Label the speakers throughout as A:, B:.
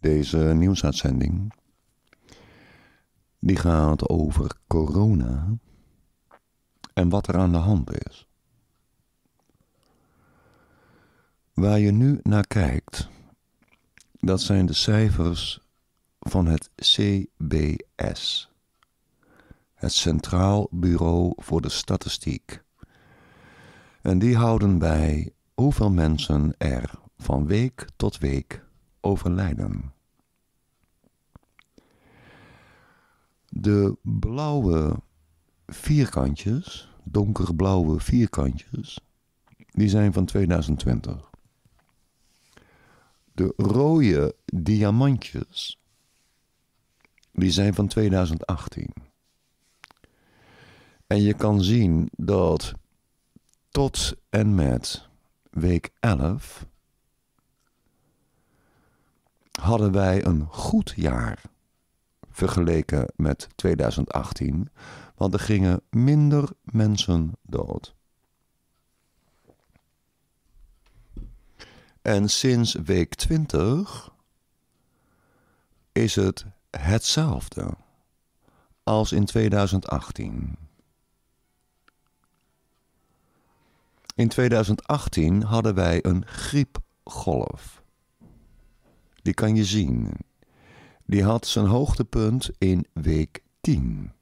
A: deze nieuwsuitzending. Die gaat over corona en wat er aan de hand is. Waar je nu naar kijkt, dat zijn de cijfers van het CBS, het Centraal Bureau voor de Statistiek. En die houden bij hoeveel mensen er van week tot week overlijden. De blauwe vierkantjes, donkerblauwe vierkantjes, die zijn van 2020. De rode diamantjes, die zijn van 2018. En je kan zien dat tot en met week 11 hadden wij een goed jaar vergeleken met 2018, want er gingen minder mensen dood. En sinds week 20 is het hetzelfde als in 2018. In 2018 hadden wij een griepgolf die kan je zien. Die had zijn hoogtepunt in week 10.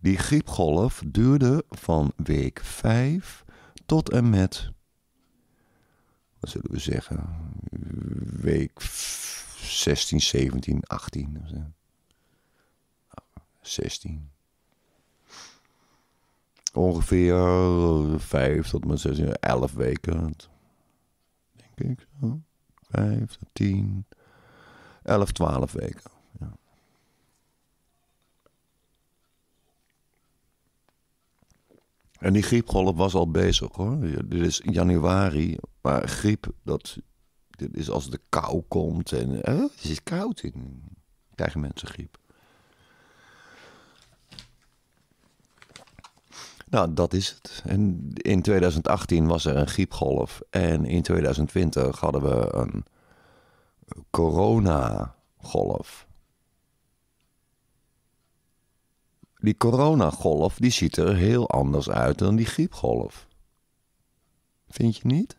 A: Die griepgolf duurde van week 5 tot en met, wat zullen we zeggen, week 16, 17, 18. 16. Ongeveer 5 tot en 16, 11 weken. Denk ik zo vijf, tien, elf, twaalf weken. Ja. En die griepgolf was al bezig hoor. Dit is januari, maar griep, dat dit is als de kou komt en het is koud in. Krijgen mensen griep. Nou, dat is het. En in 2018 was er een griepgolf. En in 2020 hadden we een coronagolf. Die coronagolf die ziet er heel anders uit dan die griepgolf. Vind je niet?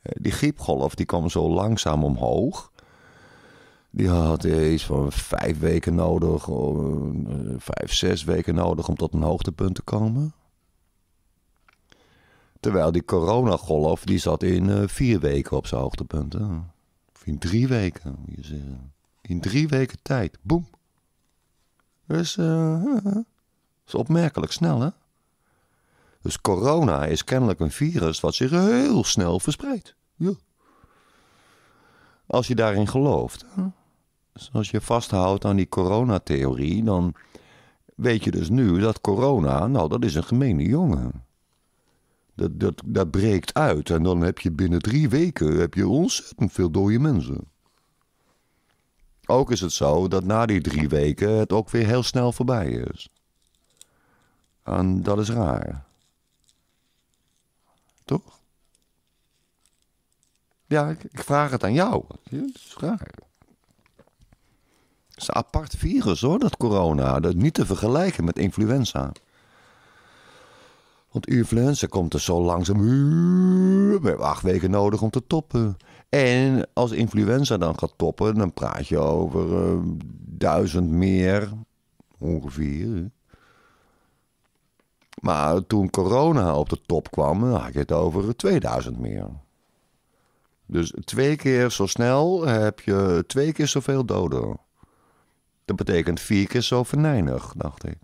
A: Eh, die griepgolf die kwam zo langzaam omhoog. Die had iets van vijf weken nodig, eh, vijf, zes weken nodig om tot een hoogtepunt te komen. Terwijl die coronagolf, die zat in eh, vier weken op zijn hoogtepunt. Of in drie weken, moet je zeggen. In drie weken tijd, boem. Dus, eh, is opmerkelijk snel, hè? Dus corona is kennelijk een virus wat zich heel snel verspreidt. Ja. Als je daarin gelooft. Hè? als je vasthoudt aan die coronatheorie, dan weet je dus nu dat corona, nou, dat is een gemene jongen. Dat, dat, dat breekt uit en dan heb je binnen drie weken heb je ontzettend veel dode mensen. Ook is het zo dat na die drie weken het ook weer heel snel voorbij is. En dat is raar. Toch? Ja, ik, ik vraag het aan jou. Het is raar. Het is een apart virus hoor, dat corona. Dat niet te vergelijken met influenza. Want influenza komt er zo langzaam. We hebben acht weken nodig om te toppen. En als influenza dan gaat toppen, dan praat je over duizend meer. Ongeveer. Maar toen corona op de top kwam, had je het over 2000 meer. Dus twee keer zo snel heb je twee keer zoveel doden. Dat betekent vier keer zo venijnig, dacht ik.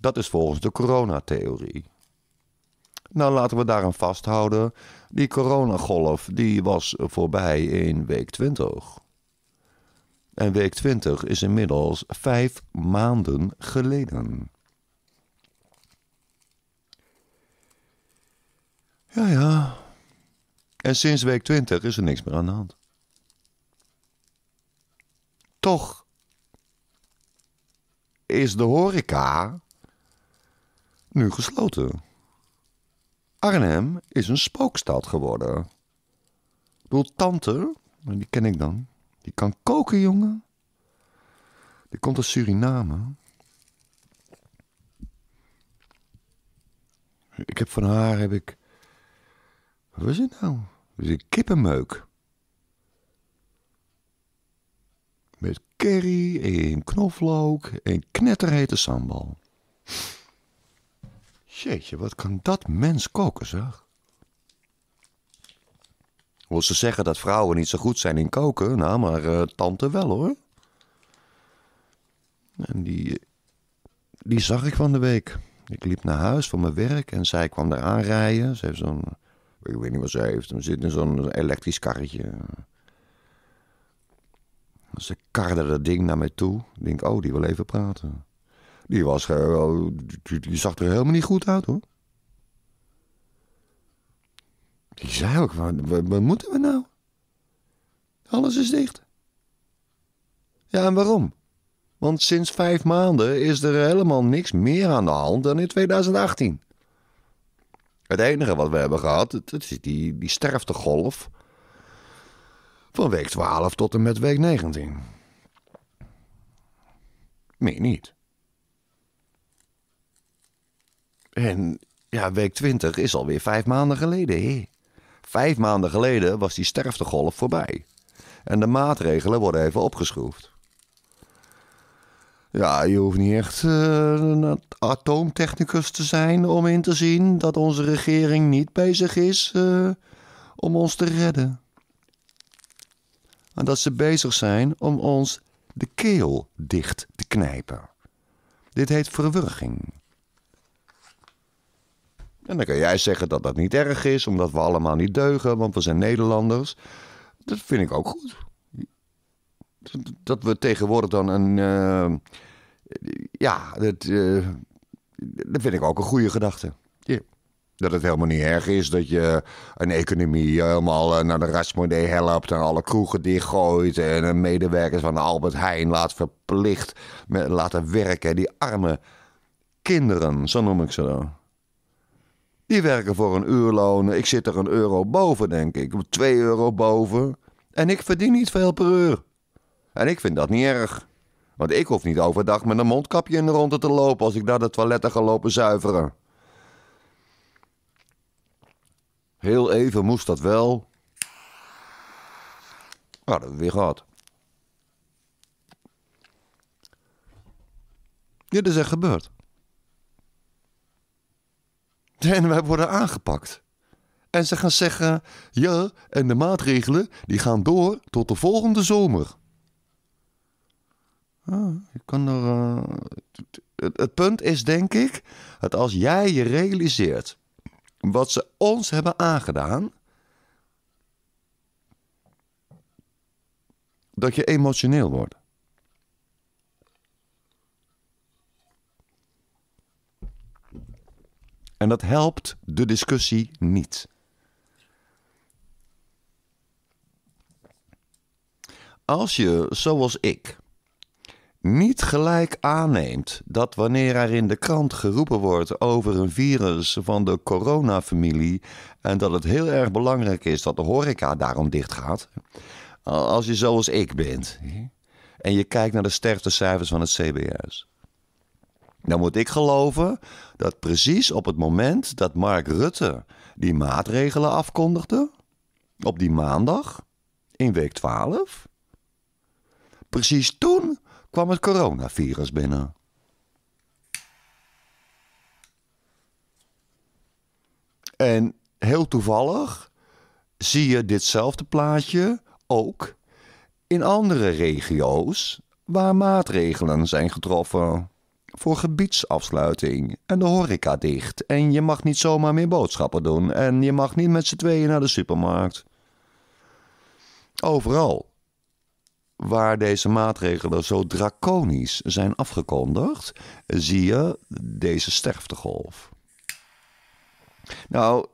A: Dat is volgens de coronatheorie. Nou, laten we daaraan vasthouden. Die coronagolf die was voorbij in week 20. En week 20 is inmiddels vijf maanden geleden. Ja, ja. En sinds week 20 is er niks meer aan de hand. Toch is de horeca nu gesloten. Arnhem is een spookstad geworden. Ik bedoel, tante, die ken ik dan. Die kan koken, jongen. Die komt uit Suriname. Ik heb van haar, heb ik... Wat is het nou? is een kippenmeuk. Met curry en knoflook en knetterhete sambal. Jeetje, wat kan dat mens koken, zeg? Wil ze zeggen dat vrouwen niet zo goed zijn in koken? Nou, maar eh, tante wel, hoor. En die, eh, die zag ik van de week. Ik liep naar huis van mijn werk en zij kwam daar aanrijden. Ze heeft zo'n, ik weet niet wat ze heeft, ze zit in zo'n elektrisch karretje. Ze karde dat ding naar mij toe. Ik denk, oh, die wil even praten. Die, was, eh, die zag er helemaal niet goed uit, hoor. Die zei ook, wat, wat moeten we nou? Alles is dicht. Ja, en waarom? Want sinds vijf maanden is er helemaal niks meer aan de hand dan in 2018. Het enige wat we hebben gehad, dat is die, die sterftegolf van week 12 tot en met week 19. Meer niet. En ja, week 20 is alweer vijf maanden geleden. Vijf maanden geleden was die sterftegolf voorbij. En de maatregelen worden even opgeschroefd. Ja, je hoeft niet echt eh, een atoomtechnicus te zijn om in te zien dat onze regering niet bezig is eh, om ons te redden en dat ze bezig zijn om ons de keel dicht te knijpen. Dit heet verwurging. En dan kan jij zeggen dat dat niet erg is, omdat we allemaal niet deugen, want we zijn Nederlanders. Dat vind ik ook goed. Dat we tegenwoordig dan een. Eh, ja, dat, eh, dat vind ik ook een goede gedachte. Yeah. Dat het helemaal niet erg is dat je een economie eh, helemaal eh, naar de rasmodee helpt en alle kroegen dichtgooit en een eh, medewerkers van Albert Heijn laat verplicht met, laten werken. Die arme kinderen, zo noem ik ze dan. Die werken voor een uurloon. Ik zit er een euro boven, denk ik. Twee euro boven. En ik verdien niet veel per uur. En ik vind dat niet erg. Want ik hoef niet overdag met een mondkapje in de ronde te lopen als ik naar de toiletten ga lopen zuiveren. Heel even moest dat wel. Nou, dat weer gehad. Dit is echt gebeurd. En wij worden aangepakt. En ze gaan zeggen: ja, en de maatregelen die gaan door tot de volgende zomer. Ah, kan er, eh, het, het punt is, denk ik, dat als jij je realiseert wat ze ons hebben aangedaan. Dat je emotioneel wordt. En dat helpt de discussie niet. Als je, zoals ik, niet gelijk aanneemt dat wanneer er in de krant geroepen wordt over een virus van de coronafamilie en dat het heel erg belangrijk is dat de horeca daarom dicht gaat, als je zoals ik bent en je kijkt naar de sterftecijfers van het CBS, dan moet ik geloven dat precies op het moment dat Mark Rutte die maatregelen afkondigde, op die maandag in week 12, precies toen kwam het coronavirus binnen. En heel toevallig zie je ditzelfde plaatje ook in andere regio's waar maatregelen zijn getroffen voor gebiedsafsluiting en de horeca dicht en je mag niet zomaar meer boodschappen doen en je mag niet met z'n tweeën naar de supermarkt. Overal waar deze maatregelen zo draconisch zijn afgekondigd, zie je deze sterftegolf. Nou,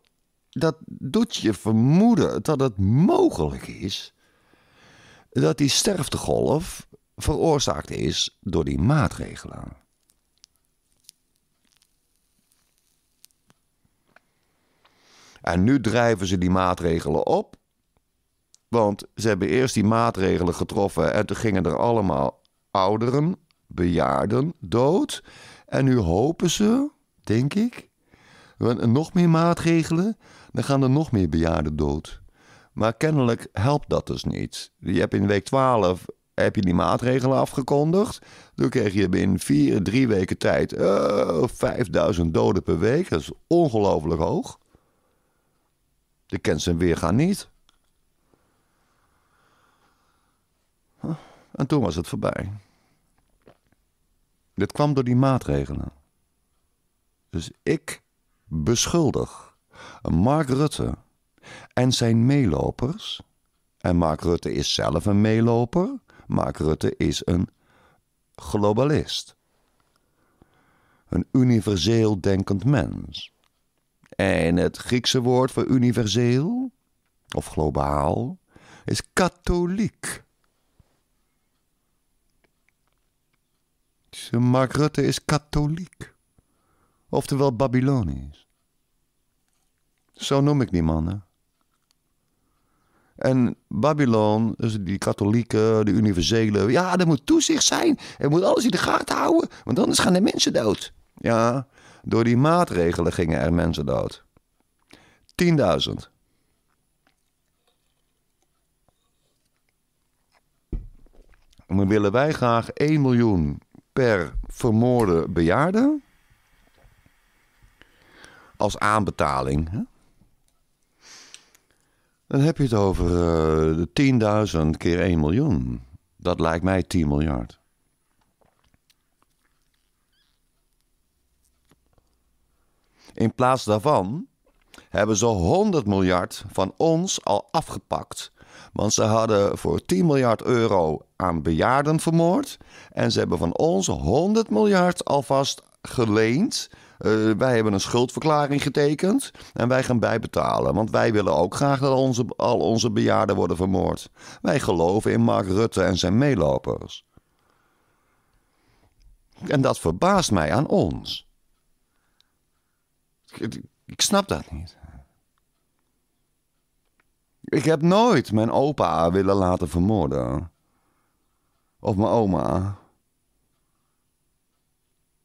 A: dat doet je vermoeden dat het mogelijk is dat die sterftegolf veroorzaakt is door die maatregelen. En nu drijven ze die maatregelen op want ze hebben eerst die maatregelen getroffen en toen gingen er allemaal ouderen, bejaarden dood. En nu hopen ze, denk ik, nog meer maatregelen, dan gaan er nog meer bejaarden dood. Maar kennelijk helpt dat dus niet. Je hebt in week 12 heb je die maatregelen afgekondigd. Toen kreeg je binnen vier, drie weken tijd uh, eh, 5000 doden per week. Dat is ongelooflijk hoog. De kent zijn gaan niet. En toen was het voorbij. Dit kwam door die maatregelen. Dus ik beschuldig Mark Rutte en zijn meelopers. En Mark Rutte is zelf een meeloper. Mark Rutte is een globalist. Een universeel denkend mens. En het Griekse woord voor universeel of globaal is katholiek. Mark Rutte is katholiek. Oftewel Babylonisch. Zo noem ik die mannen. En Babylon, dus die katholieken, de universele. Ja, er moet toezicht zijn. Er moet alles in de gaten houden. Want anders gaan de mensen dood. Ja, door die maatregelen gingen er mensen dood. 10.000. Maar willen wij graag 1 miljoen per vermoorde bejaarde als aanbetaling. Hè? Dan heb je het over 10.000 eh, keer 1 miljoen. Dat lijkt mij 10 miljard. In plaats daarvan hebben ze 100 miljard van ons al afgepakt want ze hadden voor 10 miljard euro aan bejaarden vermoord. En ze hebben van ons 100 miljard alvast geleend. Eh, wij hebben een schuldverklaring getekend en wij gaan bijbetalen. Want wij willen ook graag dat onze, al onze bejaarden worden vermoord. Wij geloven in Mark Rutte en zijn meelopers. En dat verbaast mij aan ons. ik snap dat niet. Ik heb nooit mijn opa willen laten vermoorden. Of mijn oma.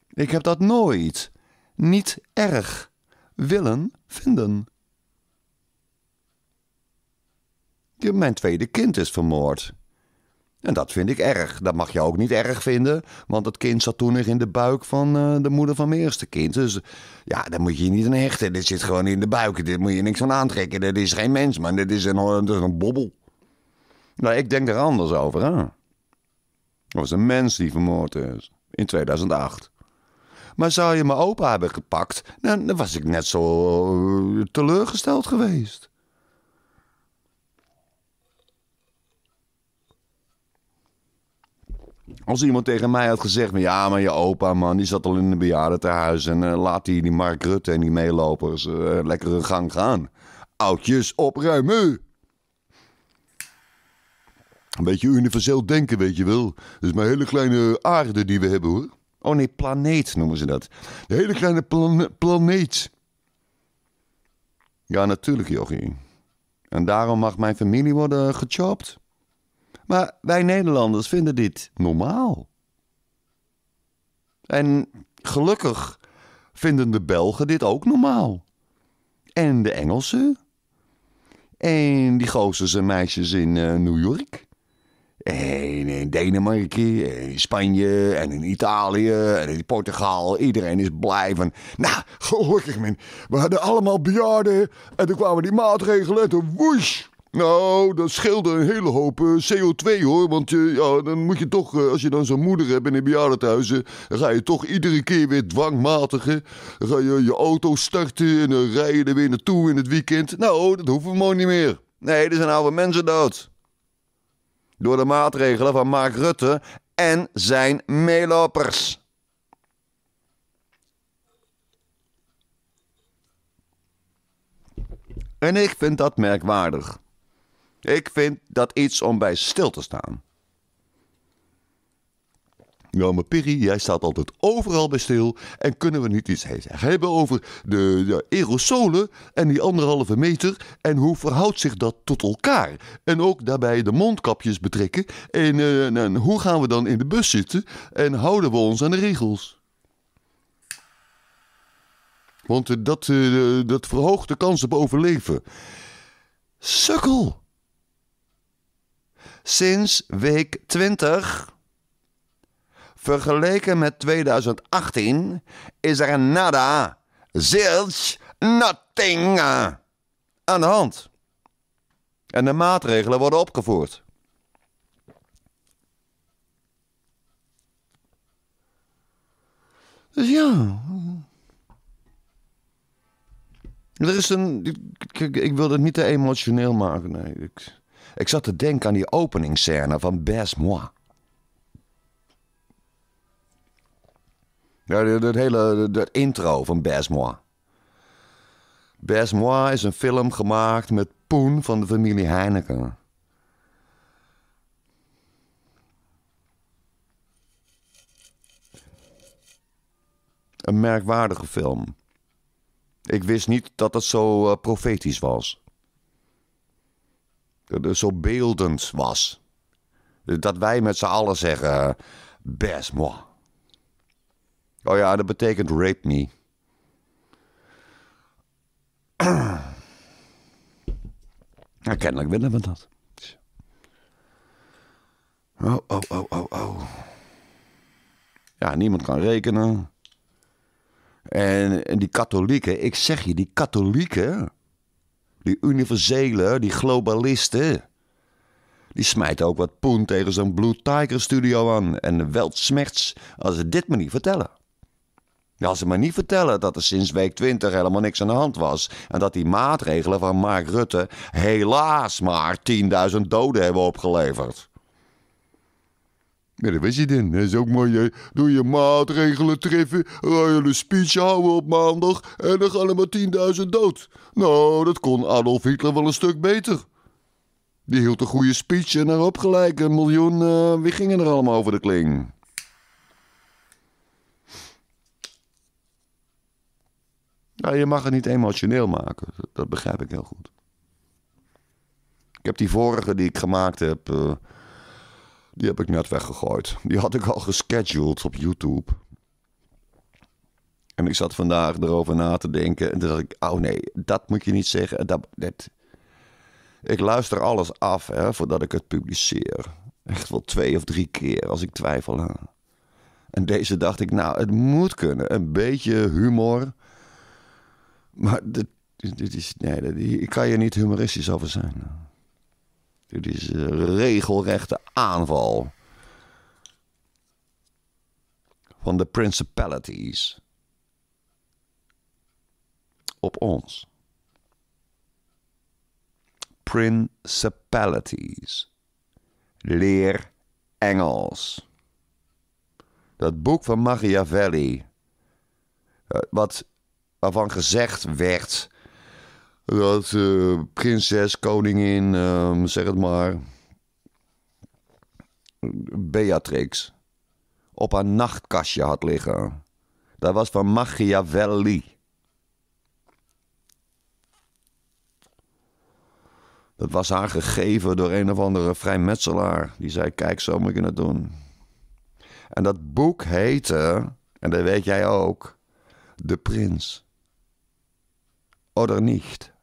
A: Ik heb dat nooit niet erg willen vinden. Mijn tweede kind is vermoord. En dat vind ik erg. Dat mag je ook niet erg vinden, want het kind zat toen nog in de buik van eh, de moeder van mijn eerste kind. Dus ja, daar moet je niet een hechten. Dit zit gewoon in de buik. Dit moet je niks van aantrekken. Dit is geen mens, man. Dit is een, eh, dit een bobbel. Nou, ik denk er anders over. Hè? Dat was een mens die vermoord is in 2008. Maar zou je mijn opa hebben gepakt, dan was ik net zo eh, teleurgesteld geweest. Als iemand tegen mij had gezegd, maar ja, maar je opa, man, die zat al in een bejaardentehuis. En eh, laat die, die Mark Rutte en die meelopers uh, lekker een gang gaan. Oudjes opruimen. Een beetje universeel denken, weet je wel. Dat is mijn hele kleine aarde die we hebben, hoor. Oh nee, planeet noemen ze dat. De hele kleine planeet. Ja, natuurlijk, jochie. En daarom mag mijn familie worden gechopt? Maar wij Nederlanders vinden dit normaal. En gelukkig vinden de Belgen dit ook normaal. En de Engelsen. En die gozers en meisjes in uh, New York. En in Denemarken, en in Spanje, en in Italië, en in Portugal. Iedereen is blij van, nou, gelukkig man. We hadden allemaal bejaarden en toen kwamen die maatregelen en toen woesh. Nou, dat scheelde een hele hoop eh, CO2 hoor. Want eh, ja, dan moet je toch, eh, als je dan zo'n moeder hebt in een bejaardentehuis, dan ga je toch iedere keer weer dwangmatigen. Dan ga je je auto starten en dan rij je er weer naartoe in het weekend. Nou, dat hoeven we mooi niet meer. Nee, er zijn oude mensen dood. Door de maatregelen van Mark Rutte en zijn meelopers. En ik vind dat merkwaardig. Ik vind dat iets om bij stil te staan. Nou, maar Piri, jij staat altijd overal bij stil en kunnen we niet iets hebben over de, de aerosolen en die anderhalve meter en hoe verhoudt zich dat tot elkaar? En ook daarbij de mondkapjes betrekken en, eh, hoe gaan we dan in de bus zitten en houden we ons aan de regels? Want eh, dat, eh, dat verhoogt de kans op overleven. Sukkel! sinds week 20. Vergeleken met 2018 is er nada, zilch, nothing eh, aan de hand. En de maatregelen worden opgevoerd. Dus ja. Er is een. Ik, wil het niet te emotioneel maken. Nee. Ik, ik zat te denken aan die openingsscène van Besmois. moi Ja, dat hele intro van Besmois. moi moi is een film gemaakt met poen van de familie Heineken. Een merkwaardige film. Ik wist niet dat het zo eh, profetisch was zo beeldend was. Dat wij met z'n allen zeggen: Best moi. Oh ja, dat betekent rape me. Ja, kennelijk willen we dat. Oh, oh, oh, oh, oh. Ja, niemand kan rekenen. en die katholieken, ik zeg je, die katholieken die universele, die globalisten. Die smijten ook wat poen tegen zo'n Blue Tiger studio aan. En weltsmerts als ze dit maar niet vertellen. Ja, als ze maar niet vertellen dat er sinds week 20 helemaal niks aan de hand was. En dat die maatregelen van Mark Rutte helaas maar 10.000 doden hebben opgeleverd. Ja, dat was je dan. Dat is ook mooi. Doe je maatregelen treffen, royale speech houden op maandag en dan gaan er maar 10.000 dood. Nou, dat kon Adolf Hitler wel een stuk beter. Die hield een goede speech en daarop gelijk een miljoen. Uh, wie gingen er allemaal over de kling? Nou, je mag het niet emotioneel maken. Dat begrijp ik heel goed. Ik heb die vorige die ik gemaakt heb. Eh, die heb ik net weggegooid. Die had ik al gescheduled op YouTube. En ik zat vandaag erover na te denken. En toen dacht ik, oh nee, dat moet je niet zeggen. Dat, dat. Ik luister alles af hè, voordat ik het publiceer. Echt wel twee of drie keer als ik twijfel aan. En deze dacht ik, nou, het moet kunnen. Een beetje humor. Maar dit, dit is, nee, ik kan je niet humoristisch over zijn. Dit is een eh, regelrechte aanval van de principalities op ons. Principalities. Leer Engels. Dat boek van Machiavelli, eh, wat, waarvan gezegd werd dat, eh, prinses, koningin, ehm, zeg het maar. Beatrix. Op haar nachtkastje had liggen. Dat was van Machiavelli. Dat was haar gegeven door een of andere vrijmetselaar. Die zei: Kijk, zo moet je het doen. En dat boek heette, en dat weet jij ook, De Prins. Oder niet.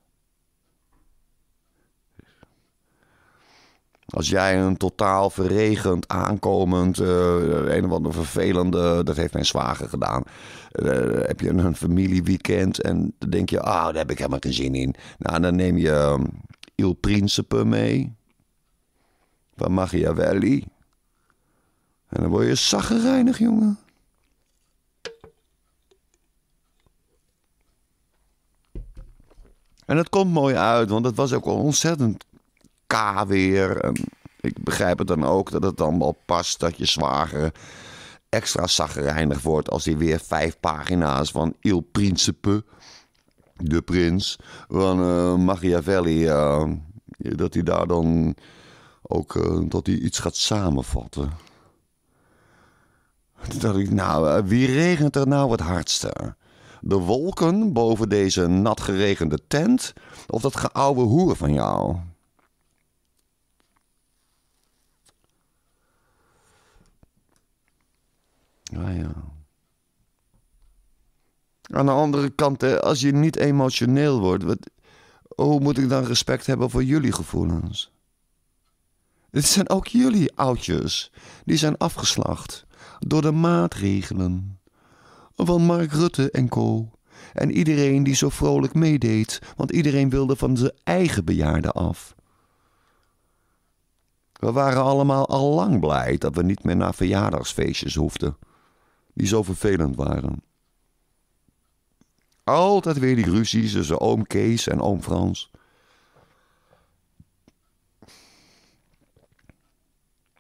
A: Als jij een totaal verregend, aankomend, eh, een of andere vervelende, dat heeft mijn zwager gedaan. Eh, heb je een, familieweekend en dan denk je, ah, daar heb ik helemaal geen zin in. Nou, dan neem je ehm, Il Principe mee van Machiavelli. En dan word je zaggerijnig, jongen. En het komt mooi uit, want het was ook ontzettend K weer. ik begrijp het dan ook dat het dan wel past dat je zwager extra zagrijnig wordt als hij weer vijf pagina's van Il Principe, de prins, van eh, Machiavelli, eh, dat hij daar dan ook eh, dat hij iets gaat samenvatten. Dat ik, nou, wie regent er nou het hardste? De wolken boven deze nat geregende tent of dat geouwe hoer van jou? ja. Aan de andere kant, als je niet emotioneel wordt, wat, hoe moet ik dan respect hebben voor jullie gevoelens? Het zijn ook jullie oudjes. Die zijn afgeslacht door de maatregelen van Mark Rutte en co. En iedereen die zo vrolijk meedeed, want iedereen wilde van zijn eigen bejaarde af. We waren allemaal al lang blij dat we niet meer naar verjaardagsfeestjes hoefden die zo vervelend waren. Altijd weer die ruzies tussen oom Kees en oom Frans.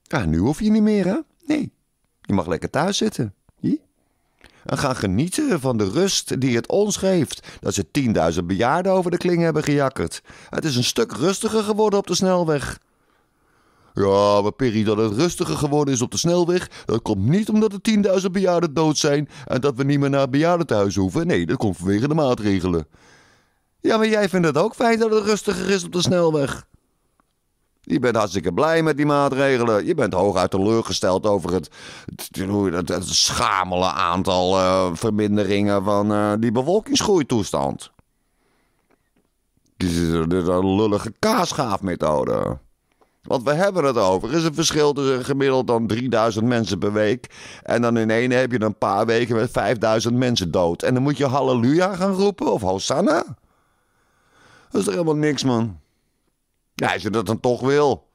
A: Ja, nu hoef je niet meer, hè? Nee, je mag lekker thuis zitten. En gaan genieten van de rust die het ons geeft. Dat ze 10.000 bejaarden over de kling hebben gejakkerd. Het is een stuk rustiger geworden op de snelweg. Ja, maar Perry, dat het rustiger geworden is op de snelweg, dat komt niet omdat er 10.000 bejaarden dood zijn en dat we niet meer naar bejaardentehuizen hoeven. Nee, dat komt vanwege de maatregelen. Ja, maar jij vindt het ook fijn dat het rustiger is op de snelweg. Je bent hartstikke blij met die maatregelen. Je bent hooguit teleurgesteld over het, het, het schamele aantal eh, verminderingen van uh, die bevolkingsgroeitoestand. Dit is een lullige kaasgaafmethode. Want we hebben het over. Er is een verschil tussen gemiddeld dan 3000 mensen per week. En dan in één heb je een paar weken met 5000 mensen dood. En dan moet je halleluja gaan roepen of hosanna. Dat is er helemaal niks, man. Ja, als je dat dan toch wil.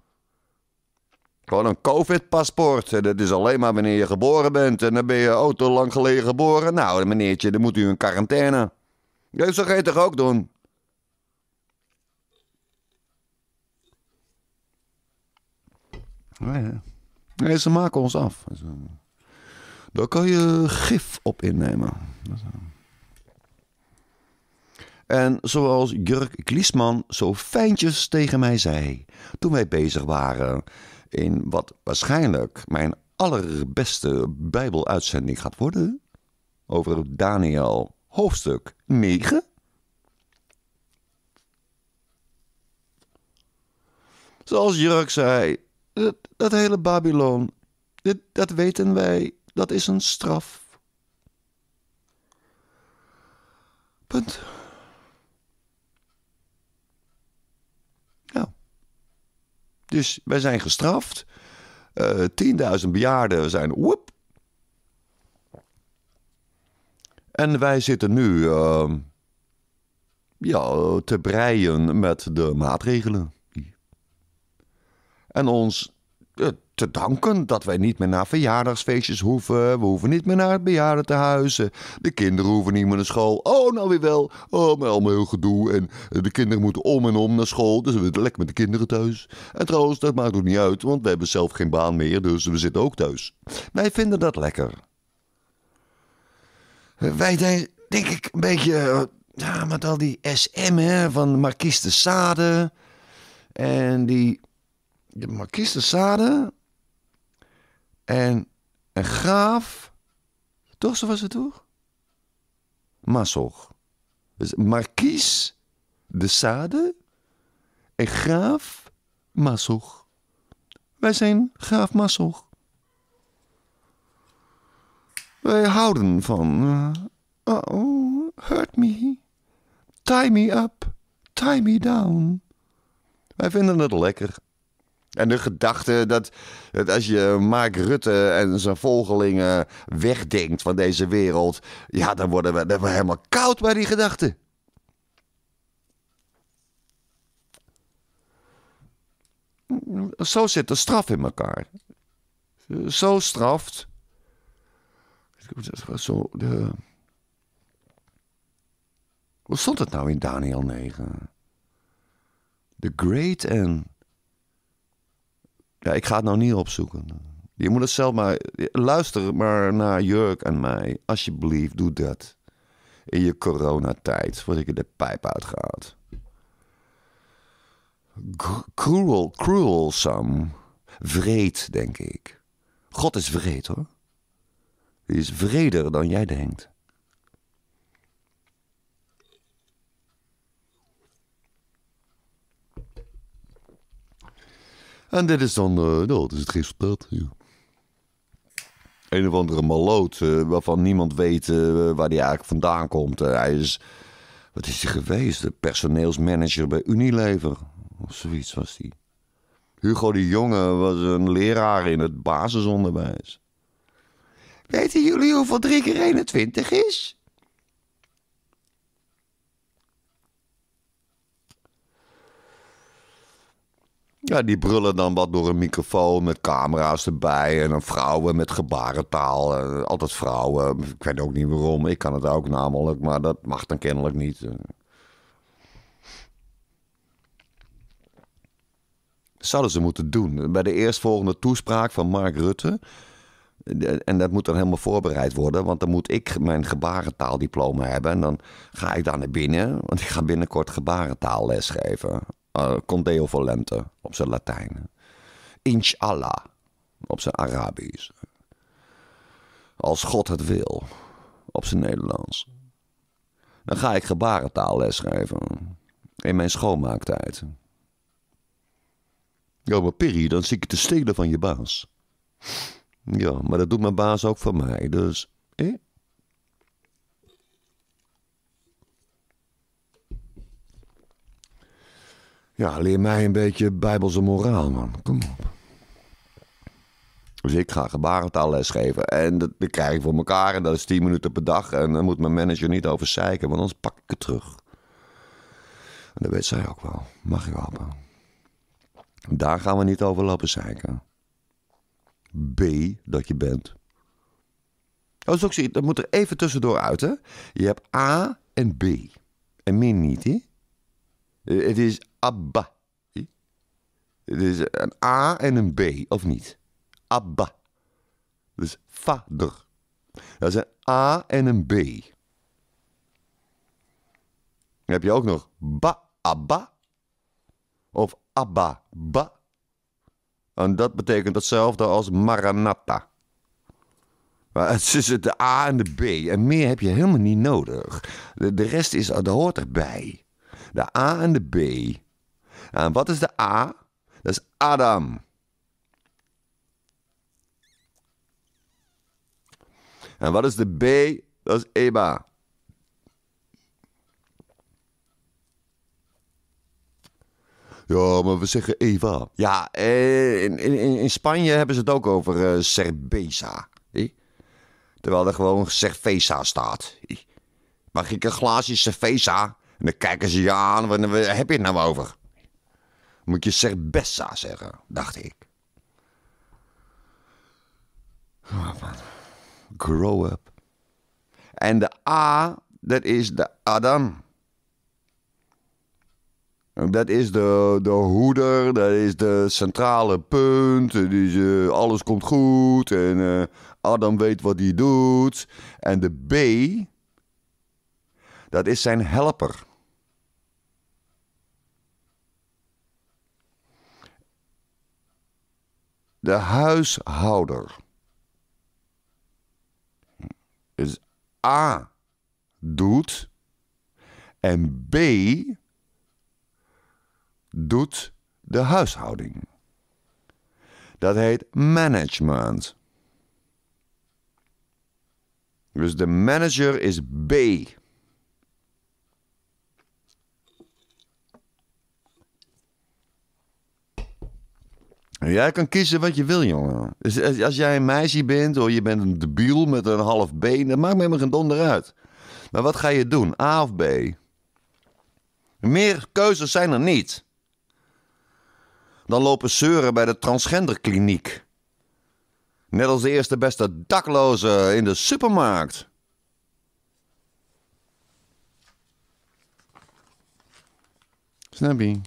A: Gewoon een COVID-paspoort. dat is alleen maar wanneer je geboren bent. En dan ben je auto lang geleden geboren. Nou, meneertje, dan moet u een quarantaine. Dat zou je toch ook doen? Oh, nee, ze maken ons af. Daar kan je gif op innemen. En zoals Jurk Kliesman zo fijntjes tegen mij zei toen wij bezig waren in wat waarschijnlijk mijn allerbeste Bijbeluitzending gaat worden over Daniel hoofdstuk 9. Zoals Jurk zei, dat, hele Babylon, dat, dat weten wij, dat is een straf. Punt. Nou. Dus wij zijn gestraft. Uh, eh, 10.000 bejaarden zijn woep. En wij zitten nu ehm, ja, te breien met de maatregelen. En ons eh, te danken dat wij niet meer naar verjaardagsfeestjes hoeven. We hoeven niet meer naar het bejaardentehuizen. Eh, de kinderen hoeven niet meer naar school. Oh, nou weer wel. Oh, maar allemaal heel gedoe. En eh, de kinderen moeten om en om naar school. Dus we zitten lekker met de kinderen thuis. En trouwens, dat maakt ook niet uit, want we hebben zelf geen baan meer. Dus we zitten ook thuis. Wij vinden dat lekker. Wij zijn, denk ik, een beetje... Ja, met al die SM, van Marquise de Sade... En die de Marquise de Sade en een graaf. Toch, zo was het toch? Massog. Dus Marquis de Sade en graaf Massog. Wij zijn graaf Massog. Wij houden van. Eh, oh, hurt me. Tie me up, tie me down. Wij vinden het lekker. En de gedachte dat, als je Mark Rutte en zijn volgelingen wegdenkt van deze wereld, ja, dan worden we, dan worden we helemaal koud bij die gedachte. Zo zit de straf in elkaar. Zo straft. Zo, Hoe stond het nou in Daniel 9? The great and ja, ik ga het nou niet opzoeken. Je moet het zelf maar... Luister maar naar Jurk en mij. Alsjeblieft, doe dat. In je coronatijd, voordat ik er de pijp uitgaat. Cruel, cruel, Sam. Vreed, denk ik. God is vreed, hoor. Hij is vreder dan jij denkt. En dit is dan uh, eh, no, is het resultaat. Een of andere maloot eh, waarvan niemand weet eh, waar die eigenlijk vandaan komt. hij is, wat is hij geweest? De personeelsmanager bij Unilever. Of zoiets was hij. Hugo de Jonge was een leraar in het basisonderwijs. Weten jullie hoeveel 3 keer 21 is? Ja, die brullen dan wat door een microfoon met camera's erbij. En dan vrouwen met gebarentaal. Eh, altijd vrouwen. Ik weet ook niet waarom. Ik kan het ook namelijk, maar dat mag dan kennelijk niet. Zouden ze moeten doen. Bij de eerstvolgende toespraak van Mark Rutte. Eh, en dat moet dan helemaal voorbereid worden, want dan moet ik mijn gebarentaaldiploma hebben. En dan ga ik daar naar binnen, want ik ga binnenkort gebarentaal geven. Eh, condeo volente op zijn Latijn. Inshallah op zijn Arabisch. Als God het wil op zijn Nederlands. Dan ga ik gebarentaal lesgeven in mijn schoonmaaktijd. Ja, maar dan zie ik te stelen van je baas. Ja, maar dat doet mijn baas ook voor mij, dus... Eh? Ja, leer mij een beetje bijbelse moraal, man. Kom op. Dus ik ga gebarentaal lesgeven. En dat, dat krijg ik voor elkaar. En dat is 10 minuten per dag. En dan moet mijn manager niet over zeiken, want anders pak ik het terug. En dat weet zij ook wel. Mag ik hopen. Daar gaan we niet over lopen zeiken. B, dat je bent. Oh, dat, is ook zo, dat moet er even tussendoor uit, hè? Je hebt A en B. En min niet, hè? Eh, het is Abba. Hm? Het is een A en een B, of niet? Abba. Dus vader. Dat is een A en een B. Dan heb je ook nog ba, abba. Of abba, ba. En dat betekent hetzelfde als maranatha. Maar het is dus de A en de B. En meer heb je helemaal niet nodig. De, de rest is, dat hoort erbij. De A en de B en wat is de A? Dat is Adam. En wat is de B? Dat is Eva. Ja, maar we zeggen Eva. Ja, eh, in, in, in Spanje hebben ze het ook over uh, cerveza. Terwijl er gewoon cerveza staat. Mag ik een glaasje cerveza? En dan kijken ze je aan. Waar heb je het nou over? Moet je Serbessa zeggen, dacht ik. Oh, Grow up. En de A, dat is de Adam. Dat is de, de hoeder, dat is de centrale punt. Dus, eh, alles komt goed en eh, Adam weet wat hij doet. En de B, dat is zijn helper. De huishouder. is dus A doet en B doet de huishouding. Dat heet management. Dus de manager is B. Jij kan kiezen wat je wil, jongen. als, jij een meisje bent, of je bent een debiel met een half been, dat maakt me helemaal geen donder uit. Maar wat ga je doen? A of B? Meer keuzes zijn er niet. Dan lopen zeuren bij de transgenderkliniek. Net als de eerste beste dakloze in de supermarkt. Snap je?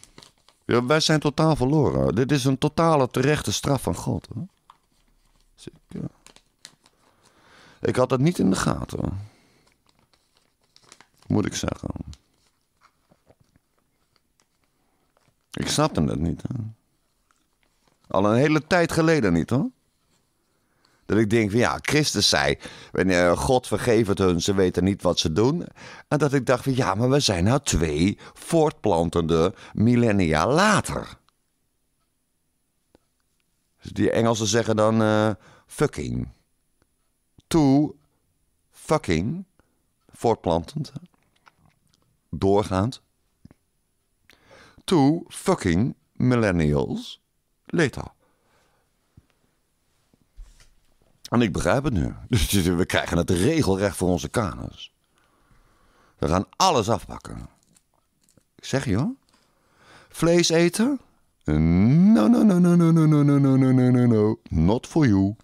A: Ja, wij zijn totaal verloren. Dit is een totale terechte straf van God. Hè? Zeker. ik, had het niet in de gaten. Moet ik zeggen. Ik snapte het niet. Hè? Al een hele tijd geleden niet hoor. Dat ik denk van ja, Christus zei, God vergeeft het hun, ze weten niet wat ze doen. En dat ik dacht van ja, maar we zijn nou twee voortplantende millennia later. Dus die Engelsen zeggen dan eh, fucking. To fucking, voortplantend, doorgaand. To fucking millennials later. En ik begrijp het nu. we krijgen het regelrecht voor onze kanus. We gaan alles afpakken. Ik zeg je hoor. Vlees eten? No, no, no, no, no, no, no, no, no, no, no, no. Not for you.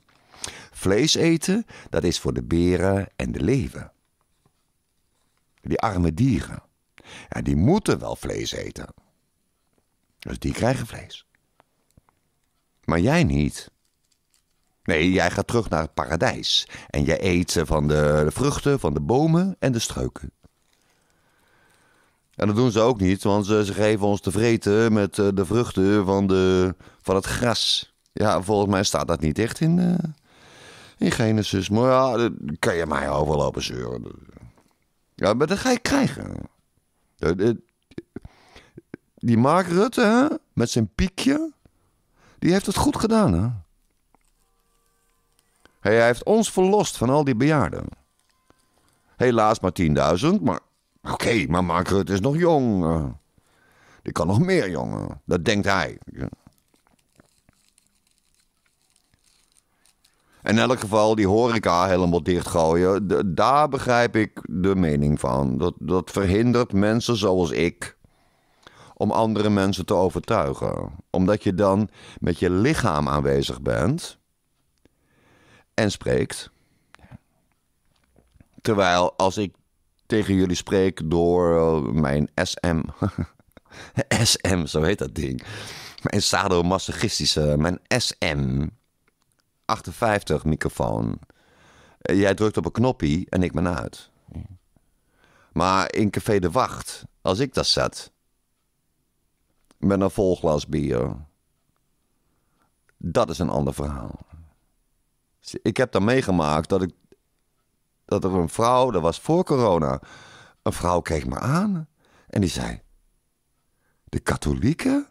A: Vlees eten, dat is voor de beren en de leeuwen. Die arme dieren. Ja, die moeten wel vlees eten. Dus die krijgen vlees. Maar jij niet. Nee, jij gaat terug naar het paradijs. En jij eet eh, van de, vruchten, van de bomen en de struiken. En dat doen ze ook niet, want ze, geven ons tevreden met eh, de vruchten van, de, van het gras. Ja, volgens mij staat dat niet echt in, eh, in Genesis. Maar ja, daar kan je mij overlopen zeuren. Ja, maar dat ga je krijgen. Die Mark Rutte, met zijn piekje, die heeft het goed gedaan, hè. Hij heeft ons verlost van al die bejaarden. Helaas maar 10.000, maar oké, maar Mark Rutte is nog jong. Eh. Die kan nog meer, jongen. Dat denkt hij. In elk geval, die horeca helemaal dichtgooien, daar begrijp ik de mening van. Dat, dat verhindert mensen zoals ik om andere mensen te overtuigen. Omdat je dan met je lichaam aanwezig bent en spreekt. Terwijl als ik tegen jullie spreek door uh, mijn SM. SM, zo heet dat ding. Mijn sadomasochistische, mijn SM. 58 microfoon. Eh, jij drukt op een knoppie en ik ben uit. Maar in Café de Wacht, als ik dat zat Met een vol glas bier. Dat is een ander verhaal. Ik heb dan meegemaakt dat, ik, dat er een vrouw, dat was voor corona, een vrouw keek me aan en die zei: De katholieken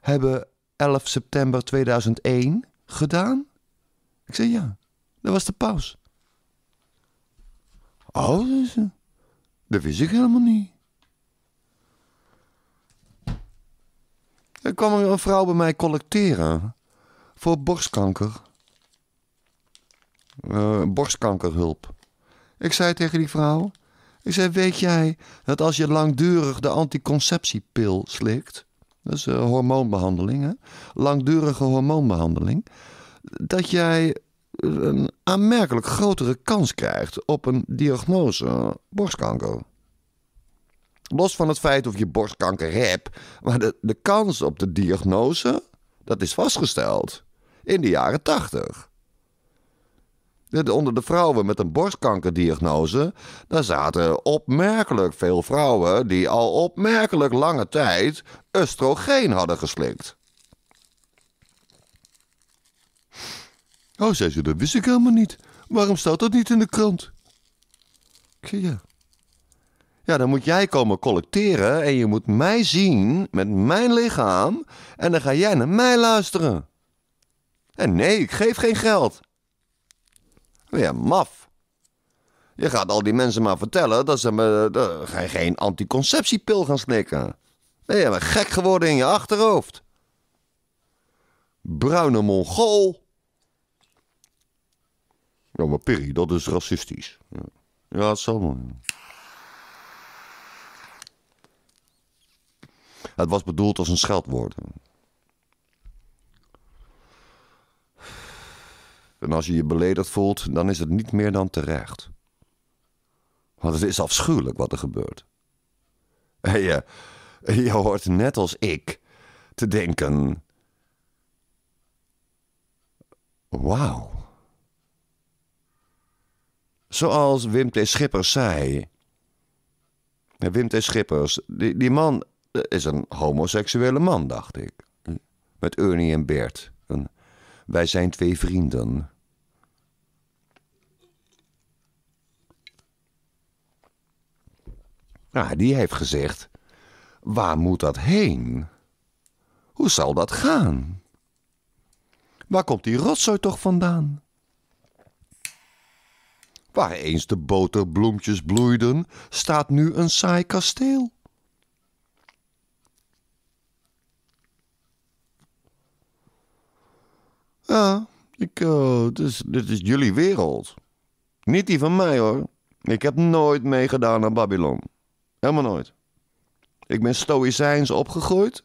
A: hebben 11 september 2001 gedaan? Ik zei ja, dat was de paus. Oh, dat wist ik helemaal niet. Er kwam een vrouw bij mij collecteren voor borstkanker. Eh, borstkankerhulp. Ik zei tegen die vrouw: Ik zei, weet jij dat als je langdurig de anticonceptiepil slikt, dat is eh, hormoonbehandeling, langdurige hormoonbehandeling, dat jij eh, een aanmerkelijk grotere kans krijgt op een diagnose borstkanker. Los van het feit of je borstkanker hebt, maar de, de kans op de diagnose, dat is vastgesteld in de jaren 80. Onder de vrouwen met een borstkankerdiagnose, daar zaten opmerkelijk veel vrouwen die al opmerkelijk lange tijd oestrogeen hadden geslikt. Oh, zei ze, dat wist ik helemaal niet. Waarom staat dat niet in de krant? Ja. Ja, dan moet jij komen collecteren en je moet mij zien met mijn lichaam en dan ga jij naar mij luisteren. En nee, ik geef geen geld. Ja, maf. Je gaat al die mensen maar vertellen dat ze me, geen anticonceptiepil gaan slikken. Ben je maar gek geworden in je achterhoofd? Bruine Mongool. Ja, maar Perry, dat is racistisch. Ja, ja het zal wel. Het was bedoeld als een scheldwoord. En als je je beledigd voelt, dan is het niet meer dan terecht. Want het is afschuwelijk wat er gebeurt. En je, eh, je hoort net als ik te denken: Wauw. Zoals Wim T. Schippers zei. Wim T. Schippers, die, die man eh, is een homoseksuele man, dacht ik. Met Ernie en Bert. Een wij zijn twee vrienden. Nou, die heeft gezegd: Waar moet dat heen? Hoe zal dat gaan? Waar komt die rotzooi toch vandaan? Waar eens de boterbloempjes bloeiden, staat nu een saai kasteel. Ja, ik, uh, eh, dit, is, dit is jullie wereld. Niet die van mij hoor. Ik heb nooit meegedaan aan Babylon. Helemaal nooit. Ik ben stoïcijns opgegroeid.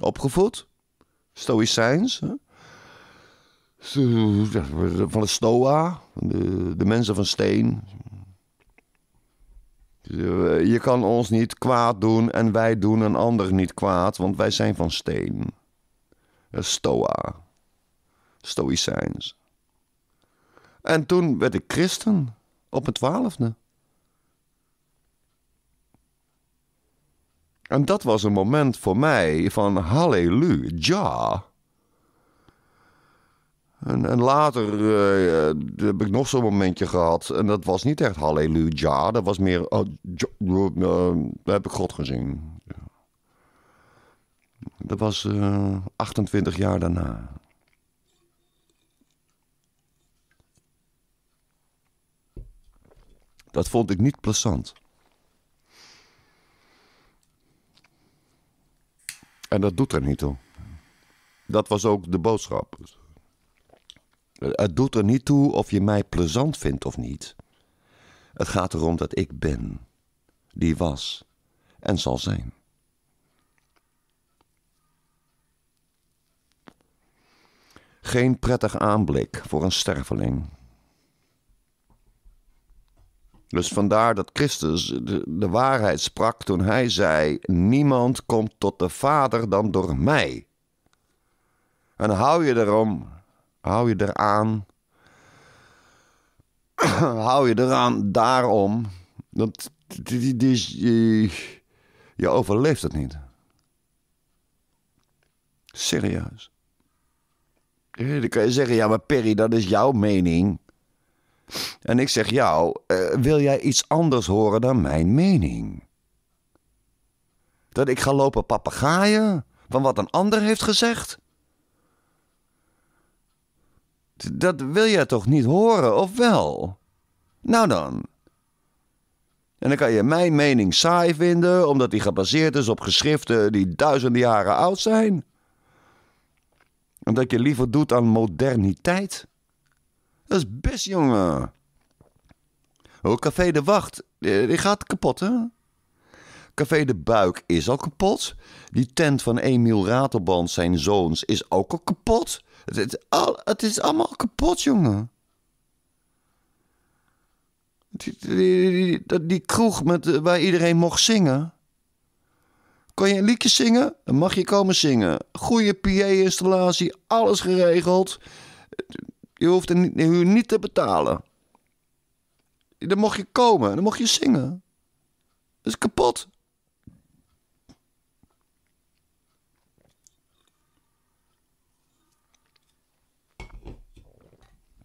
A: Opgevoed. Stoïcijns. Hè? Van de stoa. De, de mensen van steen. Je kan ons niet kwaad doen en wij doen een ander niet kwaad, want wij zijn van steen. Stoa. Stoïcijns. En toen werd ik christen op mijn twaalfde. En dat was een moment voor mij van halleluja. En, en later eh, heb ik nog zo'n momentje gehad. En dat was niet echt halleluja. Dat was meer. Uh, uh, heb ik God gezien. Dat was 28 eh, jaar daarna. Dat vond ik niet plezant. En dat doet er niet toe. Dat was ook de boodschap. Het doet er niet toe of je mij plezant vindt of niet. Het gaat erom dat ik ben, die was en zal zijn. Geen prettig aanblik voor een sterveling. Dus vandaar dat Christus de, waarheid sprak toen hij zei: Niemand komt tot de Vader dan door mij. En hou je erom, hou je eraan, hou je eraan daarom, dat, die, die, je overleeft het niet. Serieus. Dan kan je zeggen, ja maar Perry, dat is jouw mening. En ik zeg jou, eh, wil jij iets anders horen dan mijn mening? Dat ik ga lopen papegaaien van wat een ander heeft gezegd? Dat wil jij toch niet horen, of wel? Nou dan. En dan kan je mijn mening saai vinden, omdat die gebaseerd is op geschriften die duizenden jaren oud zijn. Omdat je liever doet aan moderniteit. Dat is best, jongen. Oh, Café de Wacht, eh, die gaat kapot, hè? Café de Buik is al kapot. Die tent van Emiel Raterband, zijn zoons, is ook al kapot. Het, het, al, het is allemaal kapot, jongen. Die, die, die, die kroeg met, eh, waar iedereen mocht zingen. Kon je een liedje zingen? Dan mag je komen zingen. Goede PA-installatie, alles geregeld. Je hoeft de huur niet te betalen. Dan mocht je komen, dan mocht je zingen. Dat is kapot.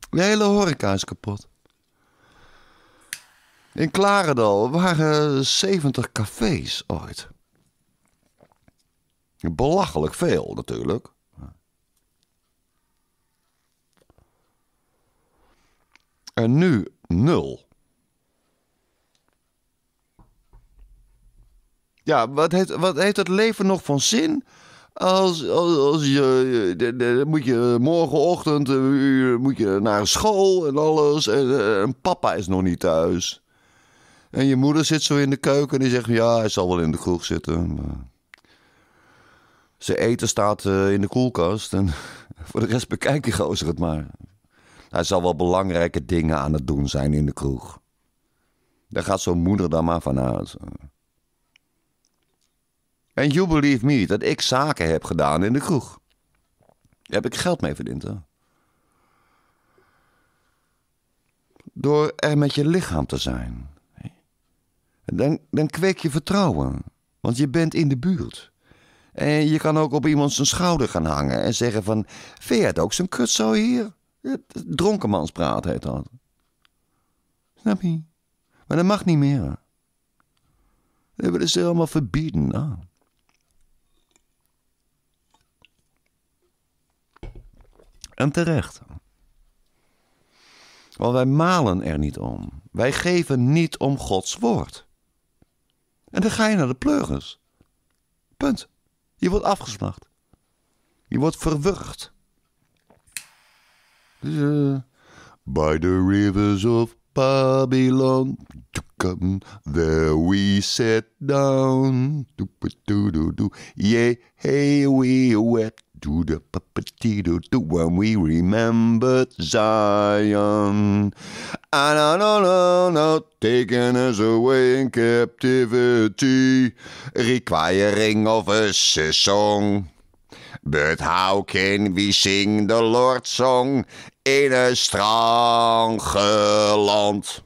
A: De hele horeca is kapot. In Klarendal waren 70 cafés ooit. Belachelijk veel natuurlijk. en nu 0. Ja, wat heeft, wat heeft het leven nog van zin? Als, als, als je, moet je morgenochtend eh, moet je naar school en alles. Eh, en, papa is nog niet thuis. En je moeder zit zo in de keuken en die zegt: Ja, hij zal wel in de kroeg zitten. Maar... Zijn eten staat eh, in de koelkast. En voor de rest bekijk je gozer het maar. Hij zal wel belangrijke dingen aan het doen zijn in de kroeg. Daar gaat zo'n moeder dan maar van uit. En you believe me dat ik zaken heb gedaan in de kroeg. Daar heb ik geld mee verdiend, Door er met je lichaam te zijn. Dan, dan kweek je vertrouwen, want je bent in de buurt. En je kan ook op iemand zijn schouder gaan hangen en zeggen van... Vind jij het ook zo'n kut zo hier? Dronkenmanspraat heet dat. Snap je? Maar dat mag niet meer. We willen ze allemaal verbieden. Nou. En terecht. Want wij malen er niet om. Wij geven niet om Gods woord. En dan ga je naar de pleugers. Punt. Je wordt afgeslacht. Je wordt verwurgd. By the rivers of Babylon, there we sat down. Yea, hey, we wept to the potato do when we remembered Zion. And on and on out, taken us away in captivity, requiring of us a song. But how can we sing the Lord's Song in een strange land?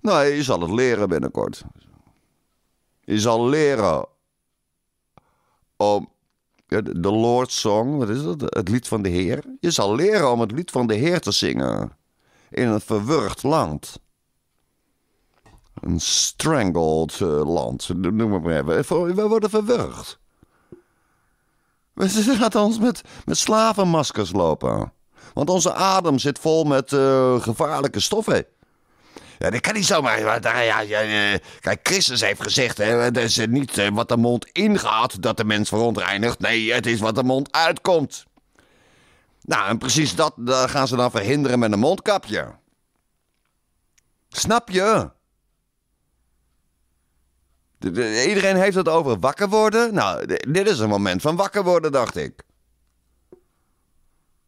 A: Nou, je zal het leren binnenkort. Je zal leren om de Lord's Song, wat is dat? Het lied van de Heer. Je zal leren om het lied van de Heer te zingen in een verwurgd land. Een strangled eh, land, noem het maar We worden verwurgd. We gaan ons met, met slavenmaskers lopen. Want onze adem zit vol met eh, gevaarlijke stoffen. Ja, dat kan niet zomaar. ja, nou ja, eh, kijk, Christus heeft gezegd: hè, dat is niet wat de mond ingaat dat de mens verontreinigt. Nee, het is wat de mond uitkomt. Nou, en precies dat gaan ze dan verhinderen met een mondkapje. Snap je? Iedereen heeft het over wakker worden. Nou, dit is een moment van wakker worden, dacht ik.